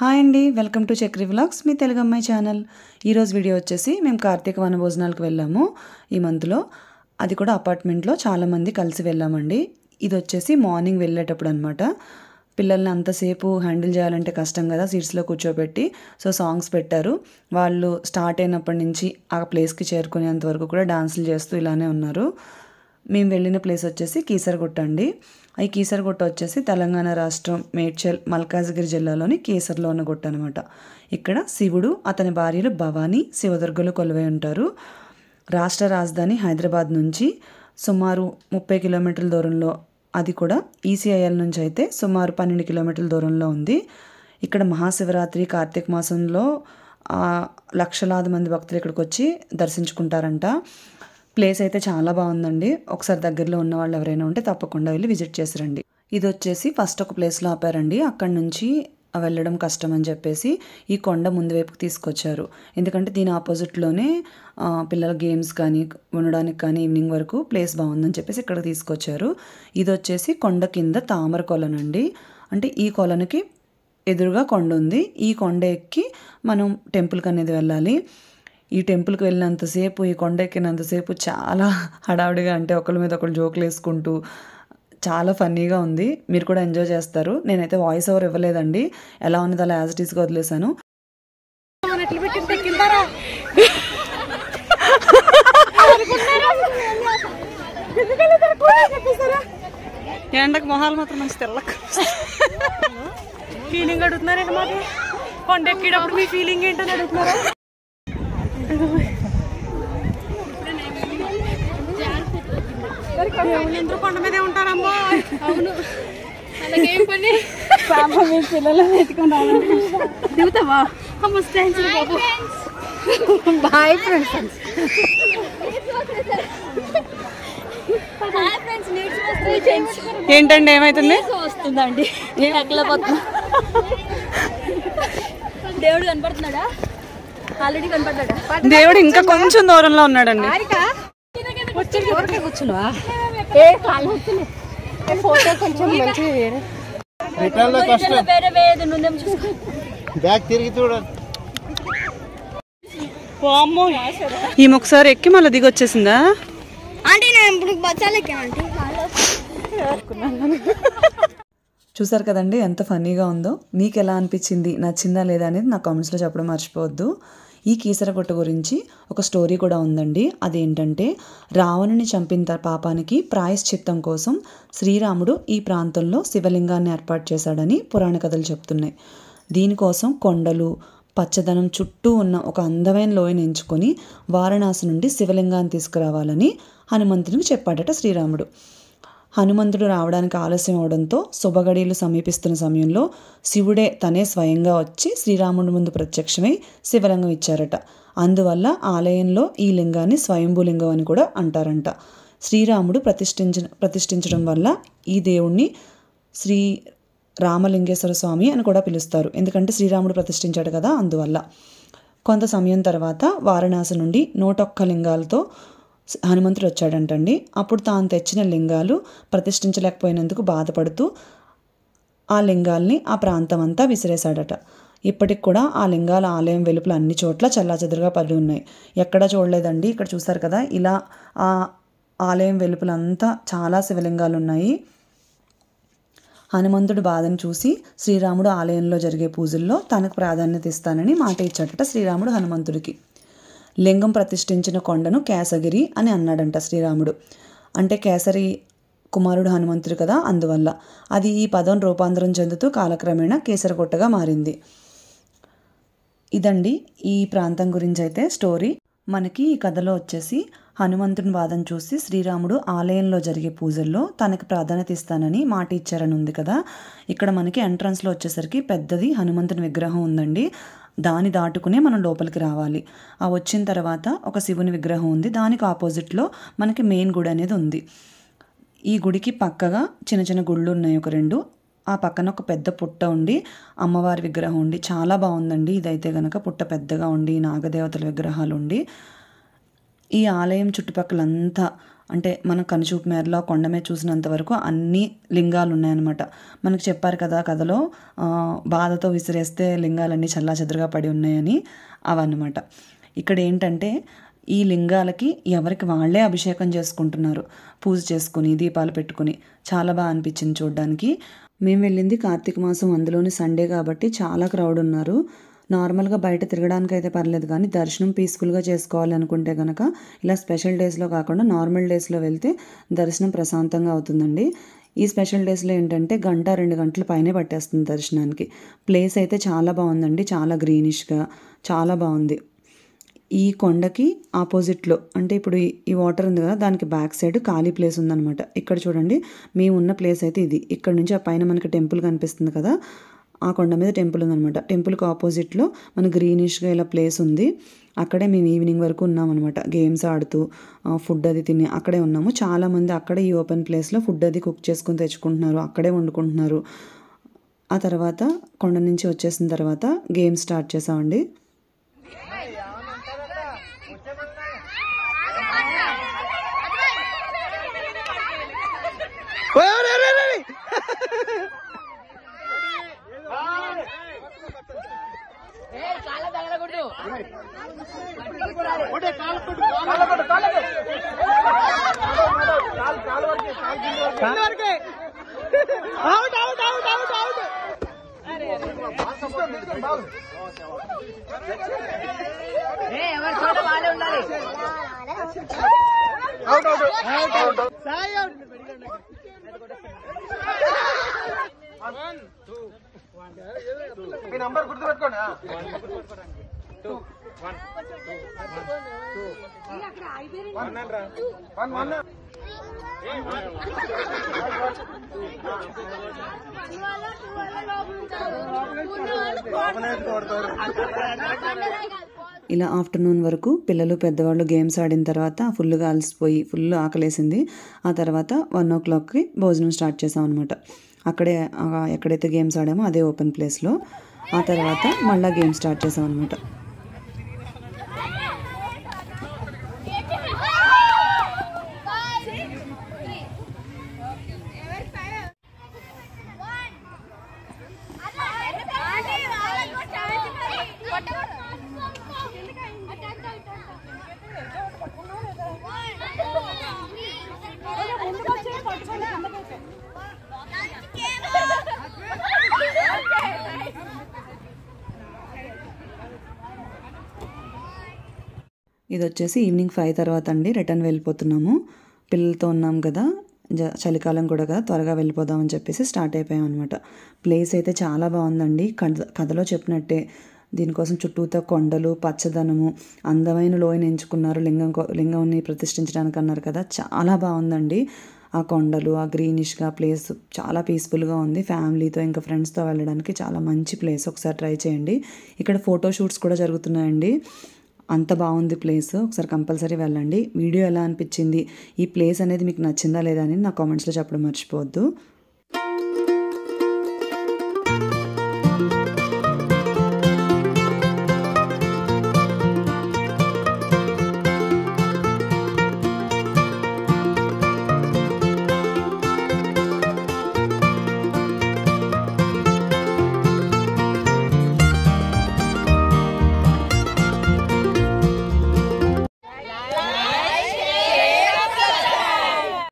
hi అండి welcome to Chakri vlogs మీ తెలుగు అమ్మాయి ఛానల్ ఈరోజు వీడియో వచ్చేసి మేము కార్తీక వనభోజనాలకు వెళ్ళాము ఈ మంత్లో అది కూడా అపార్ట్మెంట్లో చాలామంది కలిసి వెళ్ళామండి ఇది వచ్చేసి మార్నింగ్ వెళ్ళేటప్పుడు అనమాట పిల్లల్ని అంతసేపు హ్యాండిల్ చేయాలంటే కష్టం కదా సీట్స్లో కూర్చోబెట్టి సో సాంగ్స్ పెట్టారు వాళ్ళు స్టార్ట్ అయినప్పటి నుంచి ఆ ప్లేస్కి చేరుకునేంతవరకు కూడా డాన్సులు చేస్తూ ఇలానే ఉన్నారు మేము వెళ్ళిన ప్లేస్ వచ్చేసి కీసరగుట్ట అండి ఈ కీసరగుట్ట వచ్చేసి తెలంగాణ రాష్ట్రం మేడ్చల్ మల్కాజ్గిరి జిల్లాలోని కేసర్లో ఉన్న గుట్ట అనమాట ఇక్కడ శివుడు అతని భార్యలు భవానీ శివదుర్గలు కొలువై ఉంటారు రాష్ట్ర రాజధాని హైదరాబాద్ నుంచి సుమారు ముప్పై కిలోమీటర్ల దూరంలో అది కూడా ఈసీఐఎల్ నుంచి అయితే సుమారు పన్నెండు కిలోమీటర్ల దూరంలో ఉంది ఇక్కడ మహాశివరాత్రి కార్తీక మాసంలో లక్షలాది మంది భక్తులు ఇక్కడికి వచ్చి దర్శించుకుంటారంట ప్లేస్ అయితే చాలా బాగుందండి ఒకసారి దగ్గరలో ఉన్న వాళ్ళు ఎవరైనా ఉంటే తప్పకుండా వెళ్ళి విజిట్ చేసిరండి ఇది వచ్చేసి ఫస్ట్ ఒక ప్లేస్లో ఆపారండి అక్కడి నుంచి వెళ్ళడం కష్టం అని చెప్పేసి ఈ కొండ ముందు వైపుకి తీసుకొచ్చారు ఎందుకంటే దీని ఆపోజిట్లోనే పిల్లల గేమ్స్ కానీ ఉండడానికి కానీ ఈవినింగ్ వరకు ప్లేస్ బాగుందని చెప్పేసి ఇక్కడ తీసుకొచ్చారు ఇది వచ్చేసి కొండ కింద తామర కొలనండి అంటే ఈ కొలనుకి ఎదురుగా కొండ ఉంది ఈ కొండ ఎక్కి మనం టెంపుల్కి అనేది వెళ్ళాలి ఈ టెంపుల్కి వెళ్ళినంతసేపు ఈ కొండ ఎక్కినంతసేపు చాలా హడావుడిగా అంటే ఒకళ్ళ మీద ఒకళ్ళు జోకులు వేసుకుంటూ చాలా ఫన్నీగా ఉంది మీరు కూడా ఎంజాయ్ చేస్తారు నేనైతే వాయిస్ ఓవర్ ఇవ్వలేదండి ఎలా ఉన్నది అలా యాజ్ ఇట్ వదిలేశాను ఎండకు మొహాలు మాత్రం మంచి తెల్లక ఫీలింగ్ అడుగుతున్నారండి మాకు కొండ మీ ఫీలింగ్ ఏంటని అడుగుతున్నారా కొండ మీదే అవును పిల్లలు బాయ్ ఏంటండి ఏమైతుంది వస్తుందండి నేను అక్కడ దేవుడు కనపడుతున్నాడా దేవుడు ఇంకా కొంచెం దూరంలో ఉన్నాడండి ఈ ఒకసారి ఎక్కి మళ్ళీ దిగి వచ్చేసిందా అంటే నేను ఇప్పుడు చూసారు కదండి ఎంత ఫనీగా ఉందో మీకు ఎలా అనిపించింది నచ్చిందా లేదా అనేది నా కామెంట్స్లో చెప్పడం మర్చిపోవద్దు ఈ కీసరగుట్ట గురించి ఒక స్టోరీ కూడా ఉందండి అదేంటంటే రావణుని చంపిన పాపానికి ప్రాయశ్చిత్తం కోసం శ్రీరాముడు ఈ ప్రాంతంలో శివలింగాన్ని ఏర్పాటు చేశాడని పురాణ కథలు చెప్తున్నాయి దీనికోసం కొండలు పచ్చదనం చుట్టూ ఉన్న ఒక అందమైన లోయను ఎంచుకొని వారణాసి నుండి శివలింగాన్ని తీసుకురావాలని హనుమంతునికి చెప్పాడట శ్రీరాముడు హనుమంతుడు రావడానికి ఆలస్యం అవడంతో శుభగడీలు సమీపిస్తున్న సమయంలో శివుడే తనే స్వయంగా వచ్చి శ్రీరాముడి ముందు ప్రత్యక్షమై శివలింగం ఇచ్చారట అందువల్ల ఆలయంలో ఈ లింగాన్ని స్వయంభూలింగం అని కూడా అంటారంట శ్రీరాముడు ప్రతిష్ఠించ ప్రతిష్ఠించడం వల్ల ఈ దేవుణ్ణి శ్రీ రామలింగేశ్వర స్వామి అని కూడా పిలుస్తారు ఎందుకంటే శ్రీరాముడు ప్రతిష్ఠించాడు కదా అందువల్ల కొంత సమయం తర్వాత వారణాసి నుండి నూటొక్క లింగాలతో హనుమంతుడు వచ్చాడంటండి అప్పుడు తాను తెచ్చిన లింగాలు ప్రతిష్ఠించలేకపోయినందుకు బాధపడుతూ ఆ లింగాల్ని ఆ ప్రాంతం అంతా విసిరేశాడట ఇప్పటికి కూడా ఆ లింగాల ఆలయం వెలుపుల అన్ని చోట్ల చల్లాచెదురుగా పడి ఉన్నాయి ఎక్కడా చూడలేదండి ఇక్కడ చూస్తారు కదా ఇలా ఆ ఆలయం వెలుపులంతా చాలా శివలింగాలు ఉన్నాయి హనుమంతుడు బాధను చూసి శ్రీరాముడు ఆలయంలో జరిగే పూజల్లో తనకు ప్రాధాన్యత ఇస్తానని మాట ఇచ్చాడట శ్రీరాముడు హనుమంతుడికి లింగం ప్రతిష్ఠించిన కొండను కేసగిరి అని అన్నాడంట శ్రీరాముడు అంటే కేసరి కుమారుడు హనుమంతుడు కదా అందువల్ల అది ఈ పదం రూపాంతరం చెందుతూ కాలక్రమేణా కేసరగుట్టగా మారింది ఇదండి ఈ ప్రాంతం గురించి అయితే స్టోరీ మనకి ఈ కథలో వచ్చేసి హనుమంతుని వాదం చూసి శ్రీరాముడు ఆలయంలో జరిగే పూజల్లో తనకు ప్రాధాన్యత ఇస్తానని మాట ఇచ్చారని ఉంది కదా ఇక్కడ మనకి ఎంట్రన్స్లో వచ్చేసరికి పెద్దది హనుమంతుని విగ్రహం ఉందండి దాని దాటుకునే మనం లోపలికి రావాలి ఆ వచ్చిన తర్వాత ఒక శివుని విగ్రహం ఉంది దానికి ఆపోజిట్లో మనకి మెయిన్ గుడి అనేది ఉంది ఈ గుడికి పక్కగా చిన్న చిన్న గుళ్ళు ఉన్నాయి ఒక రెండు ఆ పక్కన ఒక పెద్ద పుట్ట ఉండి అమ్మవారి విగ్రహం ఉండి చాలా బాగుందండి ఇదైతే కనుక పుట్ట పెద్దగా ఉండి నాగదేవతల విగ్రహాలు ఉండి ఈ ఆలయం చుట్టుపక్కలంతా అంటే మన కనుచూపు మేరలో కొండమే చూసినంత వరకు అన్ని లింగాలు ఉన్నాయన్నమాట మనకు చెప్పారు కదా కథలో బాధతో విసిరేస్తే లింగాలన్నీ చల్లా చెదరగా పడి ఉన్నాయని అవన్నమాట ఇక్కడ ఏంటంటే ఈ లింగాలకి ఎవరికి వాళ్లే అభిషేకం చేసుకుంటున్నారు పూజ చేసుకుని దీపాలు పెట్టుకుని చాలా బాగా అనిపించింది చూడడానికి మేము వెళ్ళింది కార్తీక మాసం అందులోని సండే కాబట్టి చాలా క్రౌడ్ ఉన్నారు నార్మల్గా బయట తిరగడానికి అయితే పర్లేదు కానీ దర్శనం పీస్ఫుల్గా చేసుకోవాలనుకుంటే కనుక ఇలా స్పెషల్ డేస్లో కాకుండా నార్మల్ డేస్లో వెళ్తే దర్శనం ప్రశాంతంగా అవుతుందండి ఈ స్పెషల్ డేస్లో ఏంటంటే గంట రెండు గంటల పైనే పట్టేస్తుంది దర్శనానికి ప్లేస్ అయితే చాలా బాగుందండి చాలా గ్రీనిష్గా చాలా బాగుంది ఈ కొండకి ఆపోజిట్లో అంటే ఇప్పుడు ఈ వాటర్ ఉంది కదా దానికి బ్యాక్ సైడ్ ఖాళీ ప్లేస్ ఉందనమాట ఇక్కడ చూడండి మేము ఉన్న ప్లేస్ అయితే ఇది ఇక్కడ నుంచి ఆ పైన మనకి టెంపుల్ కనిపిస్తుంది కదా ఆ కొండ మీద టెంపుల్ అనమాట టెంపుల్కి ఆపోజిట్లో మన గ్రీనిష్గా ఇలా ప్లేస్ ఉంది అక్కడే మేము ఈవినింగ్ వరకు ఉన్నామన్నమాట గేమ్స్ ఆడుతూ ఫుడ్ అది తిని అక్కడే ఉన్నాము చాలామంది అక్కడే ఈ ఓపెన్ ప్లేస్లో ఫుడ్ అది కుక్ చేసుకుని తెచ్చుకుంటున్నారు అక్కడే వండుకుంటున్నారు ఆ తర్వాత కొండ నుంచి వచ్చేసిన తర్వాత గేమ్స్ స్టార్ట్ చేసామండి out out out out out ఎవరు నంబర్ గుర్తుపెట్టుకోండి ఇలా ఆఫ్టర్నూన్ వరకు పిల్లలు పెద్దవాళ్ళు గేమ్స్ ఆడిన తర్వాత ఫుల్గా అలసిపోయి ఫుల్ ఆకలేసింది ఆ తర్వాత వన్ ఓ క్లాక్కి భోజనం స్టార్ట్ చేసాం అనమాట అక్కడే ఎక్కడైతే గేమ్స్ ఆడామో అదే ఓపెన్ ప్లేస్లో ఆ తర్వాత మళ్ళీ గేమ్ స్టార్ట్ చేసాం అనమాట ఇది వచ్చేసి ఈవినింగ్ ఫైవ్ తర్వాత అండి రిటర్న్ వెళ్ళిపోతున్నాము పిల్లలతో ఉన్నాం కదా జ చలికాలం కూడా కదా త్వరగా వెళ్ళిపోదామని చెప్పేసి స్టార్ట్ అయిపోయాం అనమాట ప్లేస్ అయితే చాలా బాగుందండి కథ కథలో చెప్పినట్టే దీనికోసం చుట్టూతో కొండలు పచ్చదనము అందమైన లోయను ఎంచుకున్నారు లింగం లింగంని ప్రతిష్ఠించడానికి అన్నారు కదా చాలా బాగుందండి ఆ కొండలు ఆ గ్రీనిష్గా ప్లేస్ చాలా పీస్ఫుల్గా ఉంది ఫ్యామిలీతో ఇంకా ఫ్రెండ్స్తో వెళ్ళడానికి చాలా మంచి ప్లేస్ ఒకసారి ట్రై చేయండి ఇక్కడ ఫోటో షూట్స్ కూడా జరుగుతున్నాయండి అంత బాగుంది ప్లేస్ ఒకసారి కంపల్సరీ వెళ్ళండి వీడియో ఎలా అనిపించింది ఈ ప్లేస్ అనేది మీకు నచ్చిందా లేదా అని నా కామెంట్స్లో చెప్పడం మర్చిపోవద్దు